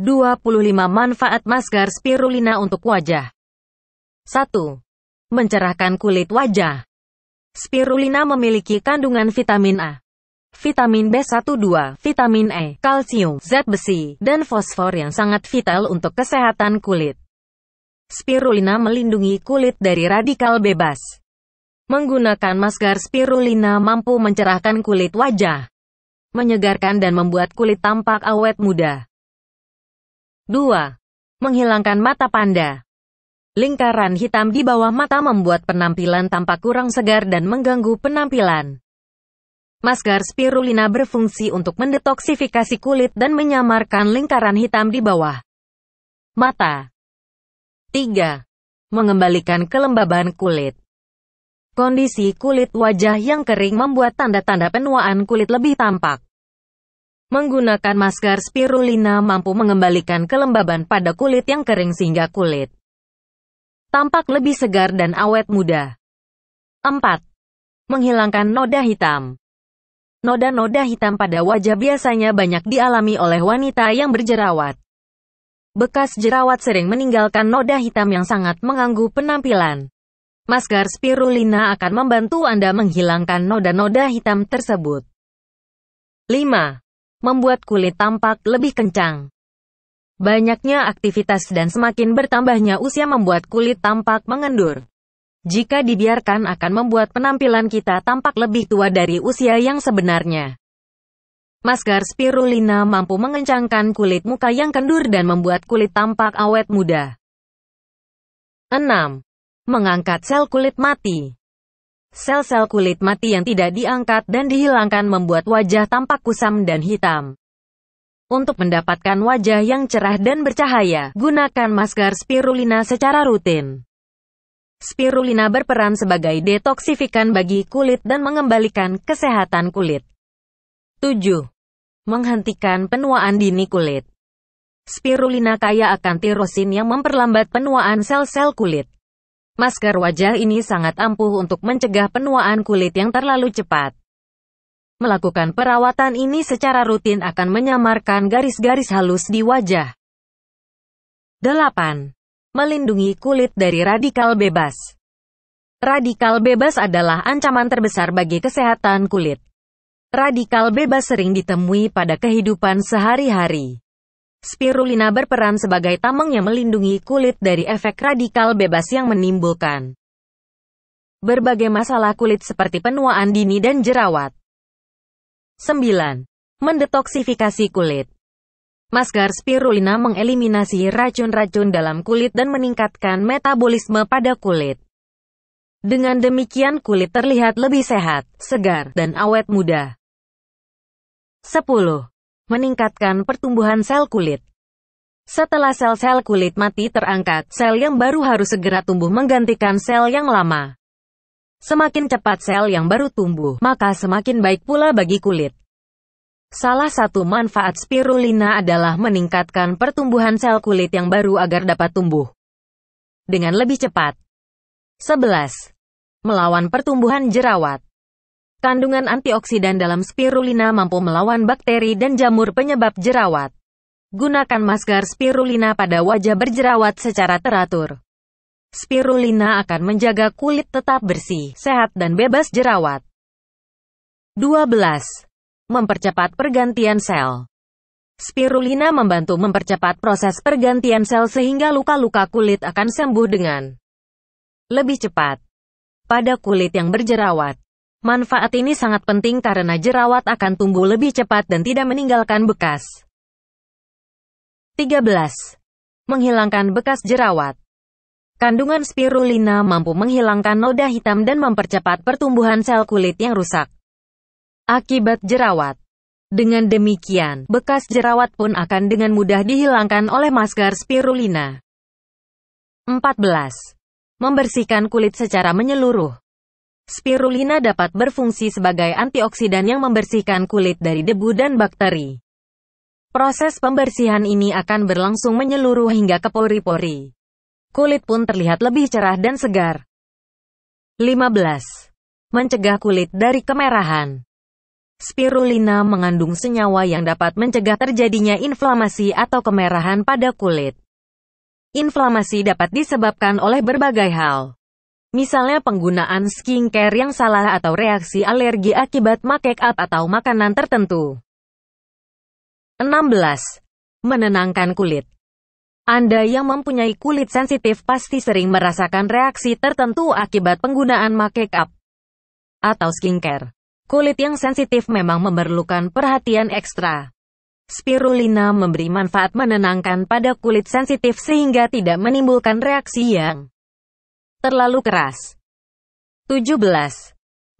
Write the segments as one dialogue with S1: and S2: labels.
S1: 25 manfaat masker spirulina untuk wajah. 1. Mencerahkan kulit wajah. Spirulina memiliki kandungan vitamin A, vitamin B12, vitamin E, kalsium, zat besi, dan fosfor yang sangat vital untuk kesehatan kulit. Spirulina melindungi kulit dari radikal bebas. Menggunakan masker spirulina mampu mencerahkan kulit wajah, menyegarkan dan membuat kulit tampak awet muda. 2. Menghilangkan mata panda. Lingkaran hitam di bawah mata membuat penampilan tampak kurang segar dan mengganggu penampilan. Masker spirulina berfungsi untuk mendetoksifikasi kulit dan menyamarkan lingkaran hitam di bawah mata. 3. Mengembalikan kelembaban kulit. Kondisi kulit wajah yang kering membuat tanda-tanda penuaan kulit lebih tampak. Menggunakan masker spirulina mampu mengembalikan kelembaban pada kulit yang kering sehingga kulit tampak lebih segar dan awet muda. 4. Menghilangkan noda hitam Noda-noda hitam pada wajah biasanya banyak dialami oleh wanita yang berjerawat. Bekas jerawat sering meninggalkan noda hitam yang sangat mengganggu penampilan. Masker spirulina akan membantu Anda menghilangkan noda-noda hitam tersebut. 5 membuat kulit tampak lebih kencang. Banyaknya aktivitas dan semakin bertambahnya usia membuat kulit tampak mengendur. Jika dibiarkan akan membuat penampilan kita tampak lebih tua dari usia yang sebenarnya. Masker spirulina mampu mengencangkan kulit muka yang kendur dan membuat kulit tampak awet muda. 6. Mengangkat sel kulit mati Sel-sel kulit mati yang tidak diangkat dan dihilangkan membuat wajah tampak kusam dan hitam. Untuk mendapatkan wajah yang cerah dan bercahaya, gunakan masker spirulina secara rutin. Spirulina berperan sebagai detoksifikan bagi kulit dan mengembalikan kesehatan kulit. 7. Menghentikan penuaan dini kulit. Spirulina kaya akan tirosin yang memperlambat penuaan sel-sel kulit. Masker wajah ini sangat ampuh untuk mencegah penuaan kulit yang terlalu cepat. Melakukan perawatan ini secara rutin akan menyamarkan garis-garis halus di wajah. 8. Melindungi kulit dari radikal bebas. Radikal bebas adalah ancaman terbesar bagi kesehatan kulit. Radikal bebas sering ditemui pada kehidupan sehari-hari. Spirulina berperan sebagai tameng yang melindungi kulit dari efek radikal bebas yang menimbulkan berbagai masalah kulit seperti penuaan dini dan jerawat. 9. Mendetoksifikasi kulit Masker spirulina mengeliminasi racun-racun dalam kulit dan meningkatkan metabolisme pada kulit. Dengan demikian kulit terlihat lebih sehat, segar, dan awet muda. 10 meningkatkan pertumbuhan sel kulit. Setelah sel-sel kulit mati terangkat, sel yang baru harus segera tumbuh menggantikan sel yang lama. Semakin cepat sel yang baru tumbuh, maka semakin baik pula bagi kulit. Salah satu manfaat spirulina adalah meningkatkan pertumbuhan sel kulit yang baru agar dapat tumbuh dengan lebih cepat. 11. Melawan pertumbuhan jerawat. Kandungan antioksidan dalam spirulina mampu melawan bakteri dan jamur penyebab jerawat. Gunakan masker spirulina pada wajah berjerawat secara teratur. Spirulina akan menjaga kulit tetap bersih, sehat dan bebas jerawat. 12. Mempercepat pergantian sel. Spirulina membantu mempercepat proses pergantian sel sehingga luka-luka kulit akan sembuh dengan lebih cepat. Pada kulit yang berjerawat, Manfaat ini sangat penting karena jerawat akan tumbuh lebih cepat dan tidak meninggalkan bekas. 13. Menghilangkan bekas jerawat Kandungan spirulina mampu menghilangkan noda hitam dan mempercepat pertumbuhan sel kulit yang rusak. Akibat jerawat Dengan demikian, bekas jerawat pun akan dengan mudah dihilangkan oleh masker spirulina. 14. Membersihkan kulit secara menyeluruh Spirulina dapat berfungsi sebagai antioksidan yang membersihkan kulit dari debu dan bakteri. Proses pembersihan ini akan berlangsung menyeluruh hingga ke pori-pori. Kulit pun terlihat lebih cerah dan segar. 15. Mencegah kulit dari kemerahan. Spirulina mengandung senyawa yang dapat mencegah terjadinya inflamasi atau kemerahan pada kulit. Inflamasi dapat disebabkan oleh berbagai hal. Misalnya penggunaan skincare yang salah atau reaksi alergi akibat make up atau makanan tertentu. 16. Menenangkan kulit. Anda yang mempunyai kulit sensitif pasti sering merasakan reaksi tertentu akibat penggunaan make up atau skincare. Kulit yang sensitif memang memerlukan perhatian ekstra. Spirulina memberi manfaat menenangkan pada kulit sensitif sehingga tidak menimbulkan reaksi yang terlalu keras. 17.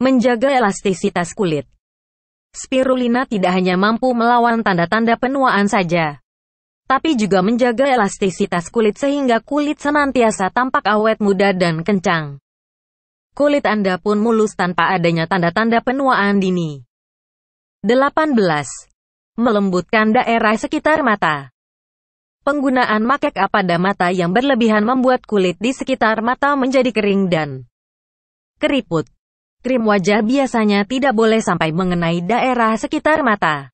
S1: Menjaga elastisitas kulit. Spirulina tidak hanya mampu melawan tanda-tanda penuaan saja, tapi juga menjaga elastisitas kulit sehingga kulit senantiasa tampak awet muda dan kencang. Kulit Anda pun mulus tanpa adanya tanda-tanda penuaan dini. 18. Melembutkan daerah sekitar mata. Penggunaan make-up pada mata yang berlebihan membuat kulit di sekitar mata menjadi kering dan keriput. Krim wajah biasanya tidak boleh sampai mengenai daerah sekitar mata.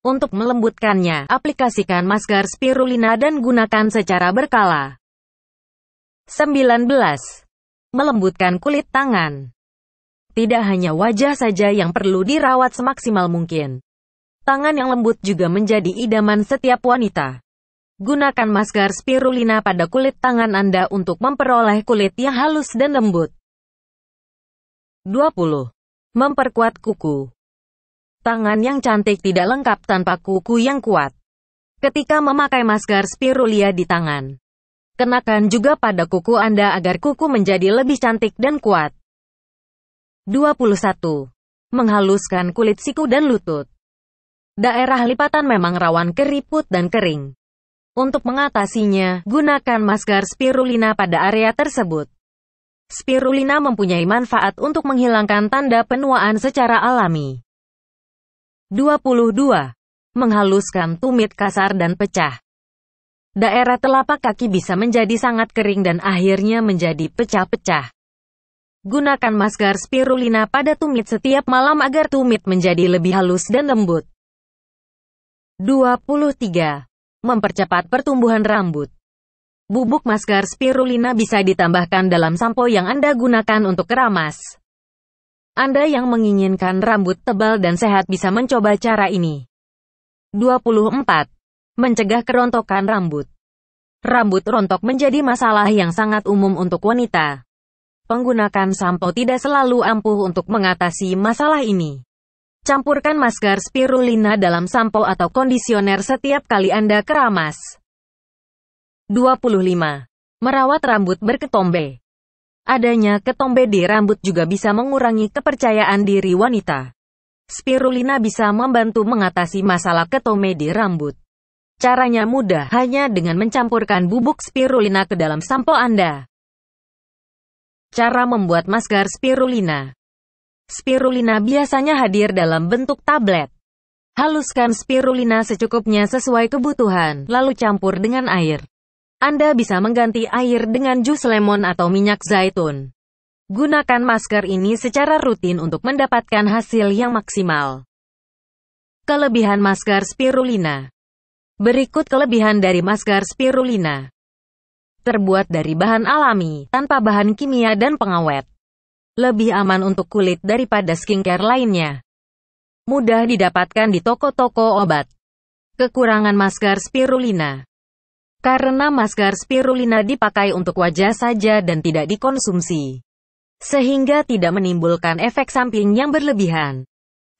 S1: Untuk melembutkannya, aplikasikan masker spirulina dan gunakan secara berkala. 19. Melembutkan kulit tangan. Tidak hanya wajah saja yang perlu dirawat semaksimal mungkin. Tangan yang lembut juga menjadi idaman setiap wanita. Gunakan masker spirulina pada kulit tangan Anda untuk memperoleh kulit yang halus dan lembut. 20. Memperkuat kuku. Tangan yang cantik tidak lengkap tanpa kuku yang kuat. Ketika memakai masker spirulia di tangan, kenakan juga pada kuku Anda agar kuku menjadi lebih cantik dan kuat. 21. Menghaluskan kulit siku dan lutut. Daerah lipatan memang rawan keriput dan kering. Untuk mengatasinya, gunakan masker spirulina pada area tersebut. Spirulina mempunyai manfaat untuk menghilangkan tanda penuaan secara alami. 22. Menghaluskan tumit kasar dan pecah. Daerah telapak kaki bisa menjadi sangat kering dan akhirnya menjadi pecah-pecah. Gunakan masker spirulina pada tumit setiap malam agar tumit menjadi lebih halus dan lembut. 23 mempercepat pertumbuhan rambut. Bubuk masker spirulina bisa ditambahkan dalam sampo yang Anda gunakan untuk keramas. Anda yang menginginkan rambut tebal dan sehat bisa mencoba cara ini. 24. Mencegah kerontokan rambut. Rambut rontok menjadi masalah yang sangat umum untuk wanita. Penggunaan sampo tidak selalu ampuh untuk mengatasi masalah ini. Campurkan masker spirulina dalam sampo atau kondisioner setiap kali Anda keramas. 25. Merawat rambut berketombe. Adanya ketombe di rambut juga bisa mengurangi kepercayaan diri wanita. Spirulina bisa membantu mengatasi masalah ketombe di rambut. Caranya mudah, hanya dengan mencampurkan bubuk spirulina ke dalam sampo Anda. Cara membuat masker spirulina Spirulina biasanya hadir dalam bentuk tablet. Haluskan spirulina secukupnya sesuai kebutuhan, lalu campur dengan air. Anda bisa mengganti air dengan jus lemon atau minyak zaitun. Gunakan masker ini secara rutin untuk mendapatkan hasil yang maksimal. Kelebihan masker spirulina Berikut kelebihan dari masker spirulina. Terbuat dari bahan alami, tanpa bahan kimia dan pengawet. Lebih aman untuk kulit daripada skincare lainnya. Mudah didapatkan di toko-toko obat. Kekurangan masker spirulina. Karena masker spirulina dipakai untuk wajah saja dan tidak dikonsumsi. Sehingga tidak menimbulkan efek samping yang berlebihan.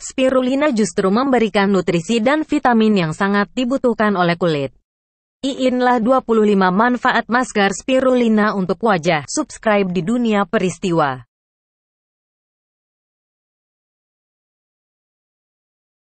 S1: Spirulina justru memberikan nutrisi dan vitamin yang sangat dibutuhkan oleh kulit. Iinlah 25 manfaat masker spirulina untuk wajah. Subscribe di dunia peristiwa.